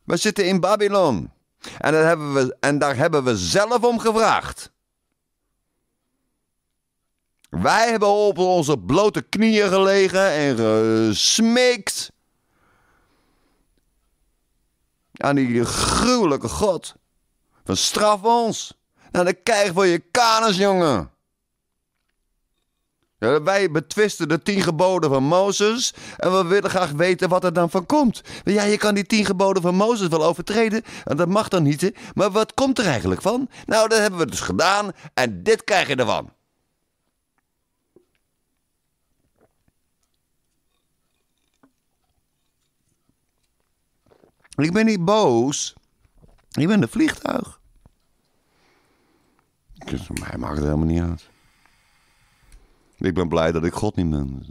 A: We zitten in Babylon. En, hebben we, en daar hebben we zelf om gevraagd. Wij hebben op onze blote knieën gelegen en gesmeekt. Aan die gruwelijke God. Van straf ons. Nou, dan krijg voor je kanus, jongen. Wij betwisten de tien geboden van Mozes en we willen graag weten wat er dan van komt. Ja, je kan die tien geboden van Mozes wel overtreden, en dat mag dan niet, hè? maar wat komt er eigenlijk van? Nou, dat hebben we dus gedaan en dit krijg je ervan. Ik ben niet boos. Ik ben een vliegtuig. Mij maakt het helemaal niet uit. Ik ben blij dat ik God niet ben.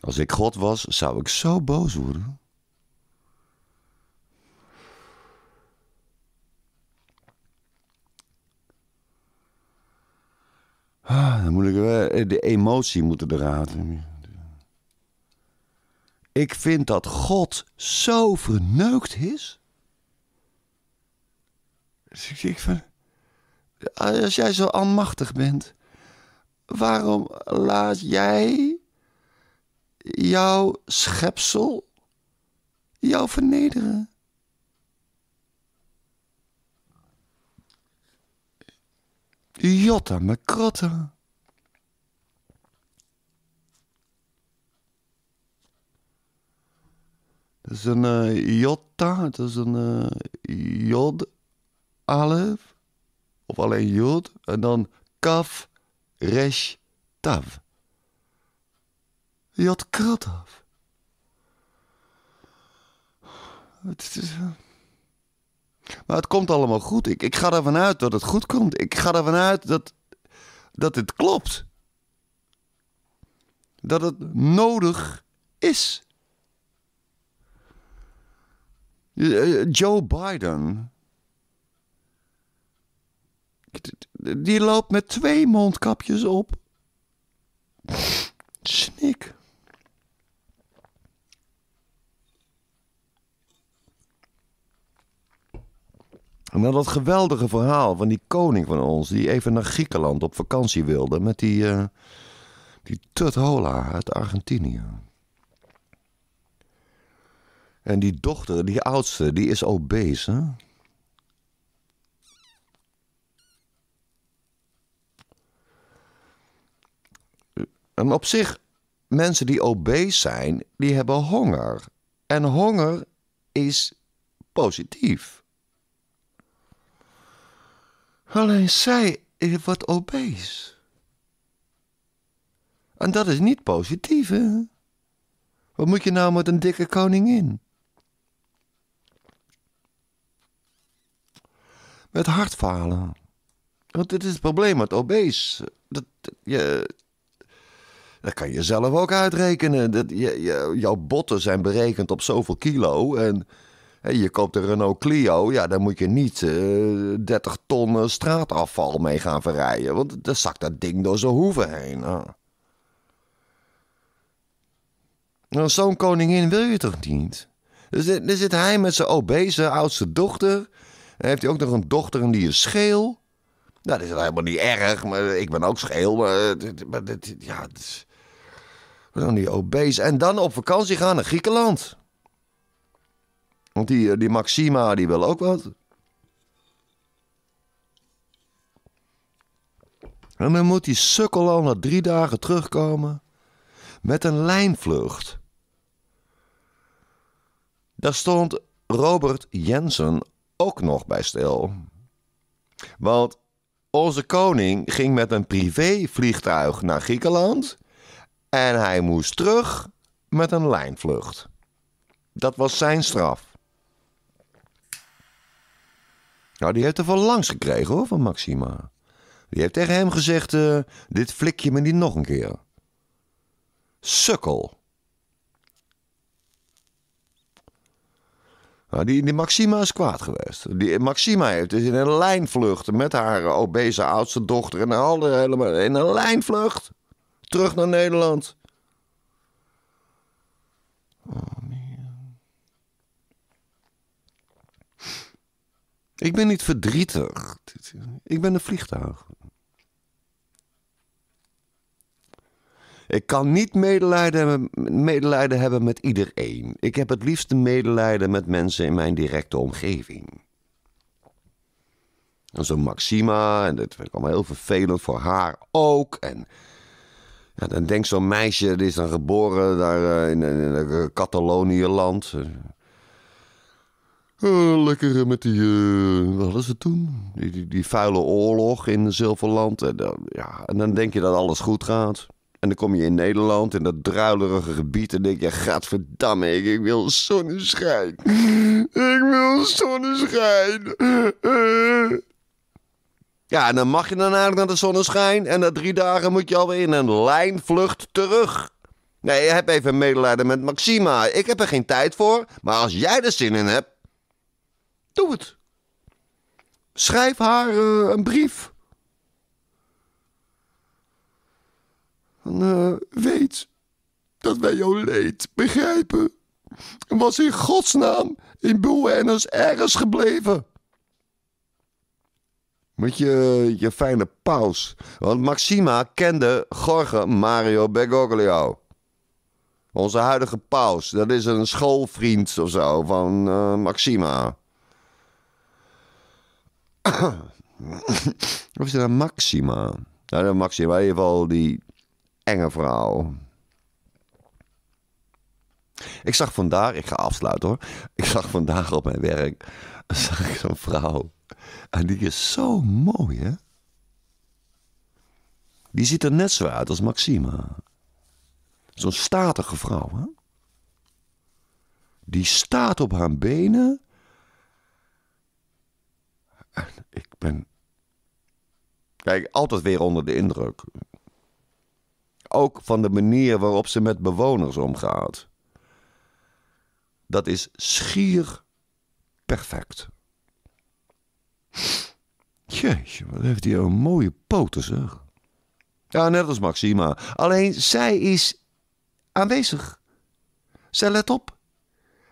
A: Als ik God was, zou ik zo boos worden. Ah, dan moet ik wel, eh, de emotie moeten eruit. Ik vind dat God zo verneukt is. Dus ik, ik, van, eh, als jij zo almachtig bent, waarom laat jij jouw schepsel jou vernederen? Jotta me Dat is een uh, jotta, dat is een uh, eh, jod alef of alleen Jod, en dan Kaf, Resh, Tav. Jod Kratav. Het is, eh, maar het komt allemaal goed. Ik, ik ga ervan uit dat het goed komt. Ik ga ervan uit dat, dat het klopt. Dat het nodig is. Eh, eh, Joe Biden die loopt met twee mondkapjes op. Snik. En dan dat geweldige verhaal van die koning van ons... die even naar Griekenland op vakantie wilde... met die, uh, die Tuthola uit Argentinië. En die dochter, die oudste, die is obese. En op zich, mensen die obese zijn, die hebben honger. En honger is positief. Alleen zij wat obese. En dat is niet positief, hè? Wat moet je nou met een dikke koningin? Met hartfalen. Want dit is het probleem met obese. Dat, je, dat kan je zelf ook uitrekenen. Dat, je, je, jouw botten zijn berekend op zoveel kilo. En je koopt een Renault Clio, ja, daar moet je niet uh, eh, 30 ton eh, straatafval mee gaan verrijden. Want dan zakt dat ding door zijn hoeven heen. Nou, Zo'n koningin wil je toch niet? Dus dan zit hij met zijn obese oudste dochter. heeft hij ook nog een dochter en die is scheel. Nou, dat is helemaal niet erg. Maar ik ben ook scheel. Maar, eh, ja, dan die obese. En dan op vakantie gaan naar Griekenland. Want die, eh, die Maxima, die wil ook wat. En dan moet die sukkel al na drie dagen terugkomen met een lijnvlucht. Daar stond Robert Jensen ook nog bij stil. Want onze koning ging met een privévliegtuig naar Griekenland en hij moest terug met een lijnvlucht. Dat was zijn straf. Nou, die heeft er van langs gekregen hoor, van Maxima. Die heeft tegen hem gezegd: eh, Dit flik je me niet nog een keer. Sukkel. Nou, die, Maxima is kwaad geweest. Die Maxima heeft dus in een lijnvlucht met haar obese oudste dochter en al helemaal in een lijnvlucht Terug naar Nederland. Oh, ik ben niet verdrietig. Ik ben een vliegtuig. Ik kan niet medelijden, medelijden hebben met iedereen. Ik heb het liefste medelijden met mensen in mijn directe omgeving. En zo Maxima, en dat vind ik allemaal heel vervelend voor haar ook. En ja, dan denk zo'n meisje, die is dan geboren daar eh, in, een eh, Catalonië land. Uh, eh, lekker met die, wat is het toen? Die, die, die, vuile oorlog in Zilverland. En dan, ja, en dan denk je dat alles goed gaat. En dan kom je in Nederland, in dat druilerige gebied. En denk je, gadverdamme, ik, ik wil zonneschijn. Ik wil zonneschijn. Ja, en dan mag je dan eigenlijk naar de zonneschijn. En na drie dagen moet je alweer in een lijnvlucht terug. Nee, heb even medelijden met Maxima. Ik heb er geen tijd voor. Maar als jij er zin in hebt, doe het. Schrijf haar eh, een brief. Eh, weet dat wij jouw leed begrijpen. was in godsnaam in Buenos Aires gebleven. Met je, je fijne paus. Want Maxima kende Gorge Mario Bergoglio. Onze huidige paus. Dat is een schoolvriend of zo van eh, Maxima. of is dat nou Maxima? Nou, Maxima, in ieder geval die enge vrouw. Ik zag vandaag, ik ga afsluiten hoor. Ik zag vandaag op mijn werk zag ik zo'n vrouw en die is zo mooi, hè? Die ziet er net zo uit als Maxima. Zo'n statige vrouw, hè? Die staat op haar benen. En ik ben. Kijk, altijd weer onder de indruk. Ook van de manier waarop ze met bewoners omgaat. Dat is schier perfect. Jeetje, wat heeft hij een mooie poten zeg. Ja, net als Maxima. Alleen zij is aanwezig. Zij let op.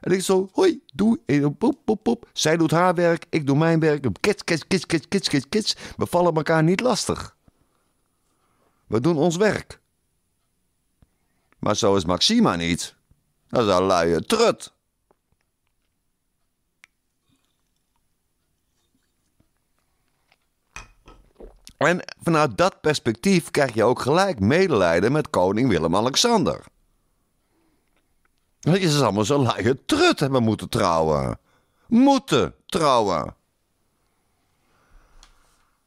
A: En ik zo, hoi, doe, pop, pop, pop. Zij doet haar werk, ik doe mijn werk. Kits, kits, kits, kits, kits, kits, kits. We vallen elkaar niet lastig. We doen ons werk. Maar zo is Maxima niet. Dat is een luie trut. En vanuit dat perspectief krijg je ook gelijk medelijden met koning Willem-Alexander. Dat is allemaal zo'n laaie trut hebben moeten trouwen. Moeten trouwen.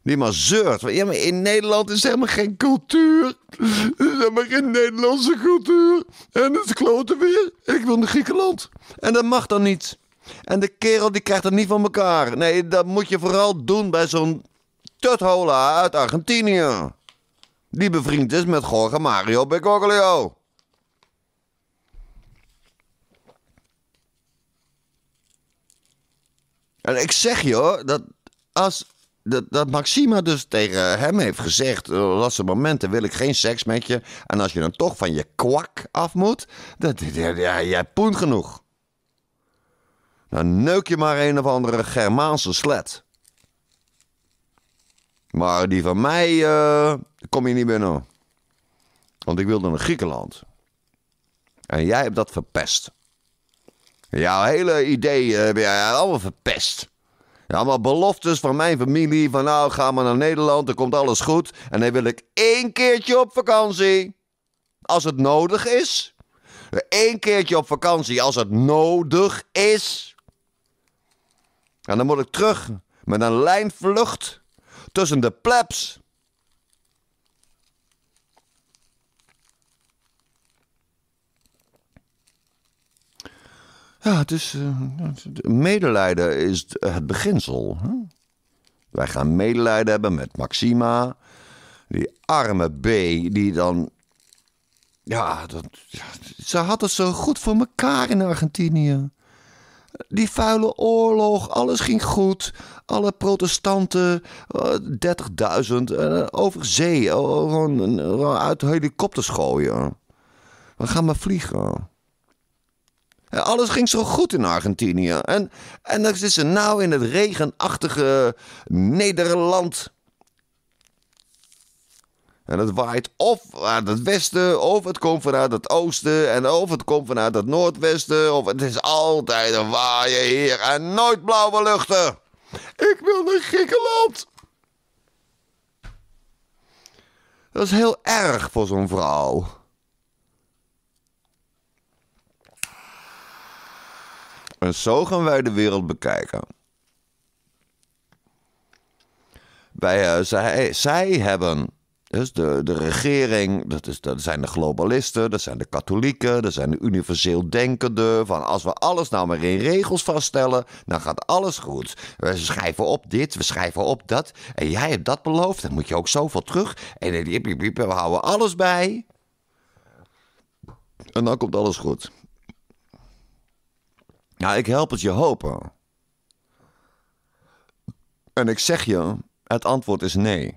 A: Die maar zeurt. in Nederland is helemaal geen cultuur. Er is helemaal geen Nederlandse cultuur. En het klote weer. Ik wil naar Griekenland. En dat mag dan niet. En de kerel die krijgt dat niet van elkaar. Nee, dat moet je vooral doen bij zo'n Tuthola uit Argentinië. Die bevriend is met Jorge Mario Bergoglio. En ik zeg je, dat als dat, Maxima dus tegen hem heeft gezegd... op dat momenten wil ik geen seks met je. En als je dan toch van je kwak af moet... Dat, ja, jij poent genoeg. Dan neuk je maar een of andere Germaanse slet. Maar die van mij eh, kom je niet binnen. Want ik wilde naar Griekenland. En jij hebt dat verpest. Jouw hele idee eh, heb jij allemaal verpest. Allemaal beloftes van mijn familie van nou ga maar naar Nederland, dan komt alles goed. En dan wil ik één keertje op vakantie. Als het nodig is. Eén keertje op vakantie als het nodig is. En dan moet ik terug met een lijnvlucht tussen de plebs. Ja, het is. Eh, medelijden is eh, het beginsel. Hè? Wij gaan medelijden hebben met Maxima. Die arme B, die dan. Ja, dat, ze had het zo goed voor elkaar in Argentinië die vuile oorlog, alles ging goed. Alle protestanten, 30.000, eh, eh, over zee, eh, gewoon uit helikopters gooien. We gaan maar vliegen. En alles ging zo goed in Argentinië. En, en dan zitten ze nou in het regenachtige Nederland. En het waait of uit het westen, of het komt vanuit het oosten, en of het komt vanuit het noordwesten. Of het is altijd een waaien hier en nooit blauwe luchten. Ik wil naar Griekenland. Dat is heel erg voor zo'n vrouw. En zo gaan wij de wereld bekijken. Wij, eh, zij hebben dus de, de regering, dat, is, dat zijn de globalisten, dat zijn de katholieken, dat zijn de universeel denkenden. Van als we alles nou maar in regels vaststellen, dan gaat alles goed. We schrijven op dit, we schrijven op dat. En jij hebt dat beloofd, dan moet je ook zoveel terug. En we houden alles bij. En dan komt alles goed. Nou, ik help het je hopen. En ik zeg je, het antwoord is nee.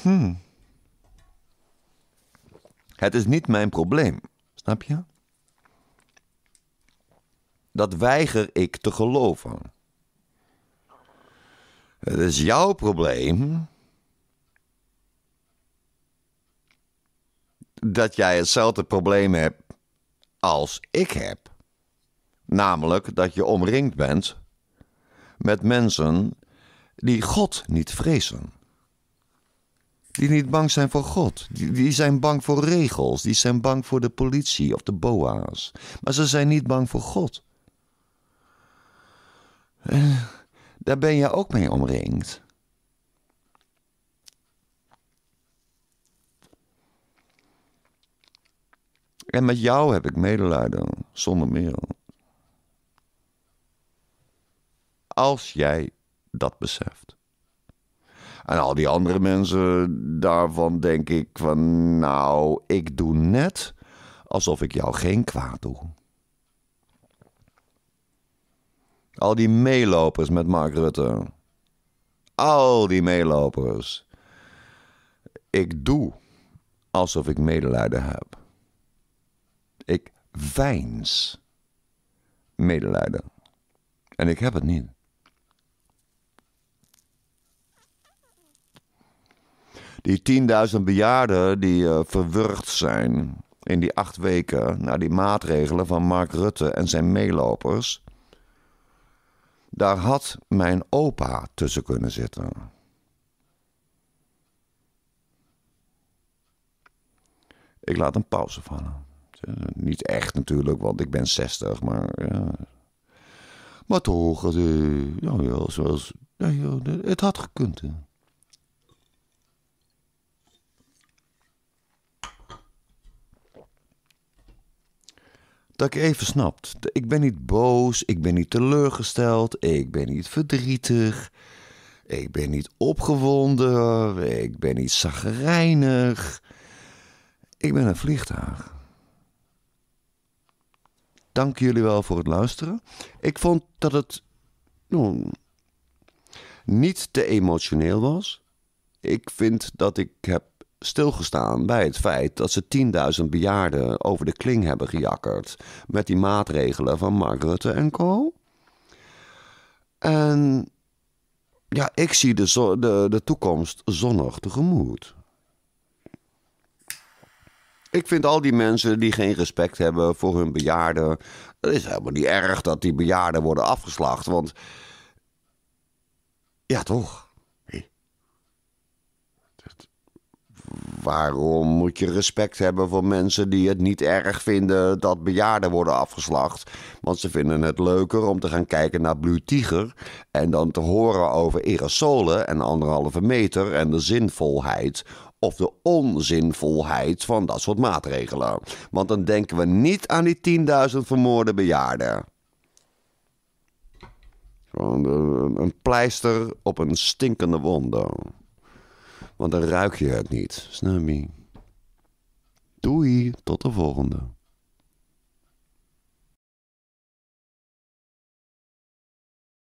A: Hmm. Het is niet mijn probleem, snap je? Dat weiger ik te geloven. Het is jouw probleem dat jij hetzelfde probleem hebt als ik heb. Namelijk dat je omringd bent met mensen die God niet vrezen. Die niet bang zijn voor God. Die, zijn bang voor regels. Die zijn bang voor de politie of de boa's. Maar ze zijn niet bang voor God. Eh, daar ben je ook mee omringd. En met jou heb ik medelijden, zonder meer. Als jij dat beseft. En al die andere mensen daarvan denk ik van nou, ik doe net alsof ik jou geen kwaad doe. Al die meelopers met Mark Rutte. Al die meelopers. Ik doe alsof ik medelijden heb. Ik veins medelijden. En ik heb het niet. Die 10.000 bejaarden die uh, verwurgd zijn in die acht weken na die maatregelen van Mark Rutte en zijn meelopers. Daar had mijn opa tussen kunnen zitten. Ik laat een pauze vallen. Niet echt natuurlijk, want ik ben 60, maar. Ja. Maar toch, het, eh, zoals, ja, het had gekund. dat ik even snapt. Ik ben niet boos, ik ben niet teleurgesteld, ik ben niet verdrietig, ik ben niet opgewonden, ik ben niet zagrijnig. Ik ben een vliegtuig. Dank jullie wel voor het luisteren. Ik vond dat het nou, niet te emotioneel was. Ik vind dat ik heb stilgestaan bij het feit dat ze 10.000 bejaarden over de kling hebben gejakkerd met die maatregelen van Mark Rutte en co. En ja, ik zie de, de, de toekomst zonnig tegemoet. Ik vind al die mensen die geen respect hebben voor hun bejaarden. Het is helemaal niet erg dat die bejaarden worden afgeslacht. Want. Ja, toch? waarom moet je respect hebben voor mensen die het niet erg vinden dat bejaarden worden afgeslacht? Want ze vinden het leuker om te gaan kijken naar Blue Tiger en dan te horen over aerosolen en anderhalve meter en de zinvolheid of de onzinvolheid van dat soort maatregelen. Want dan denken we niet aan die 10.000 vermoorde bejaarden. Gewoon een pleister op een stinkende wonde. Want dan ruik je het niet. Snap Doei, tot de volgende.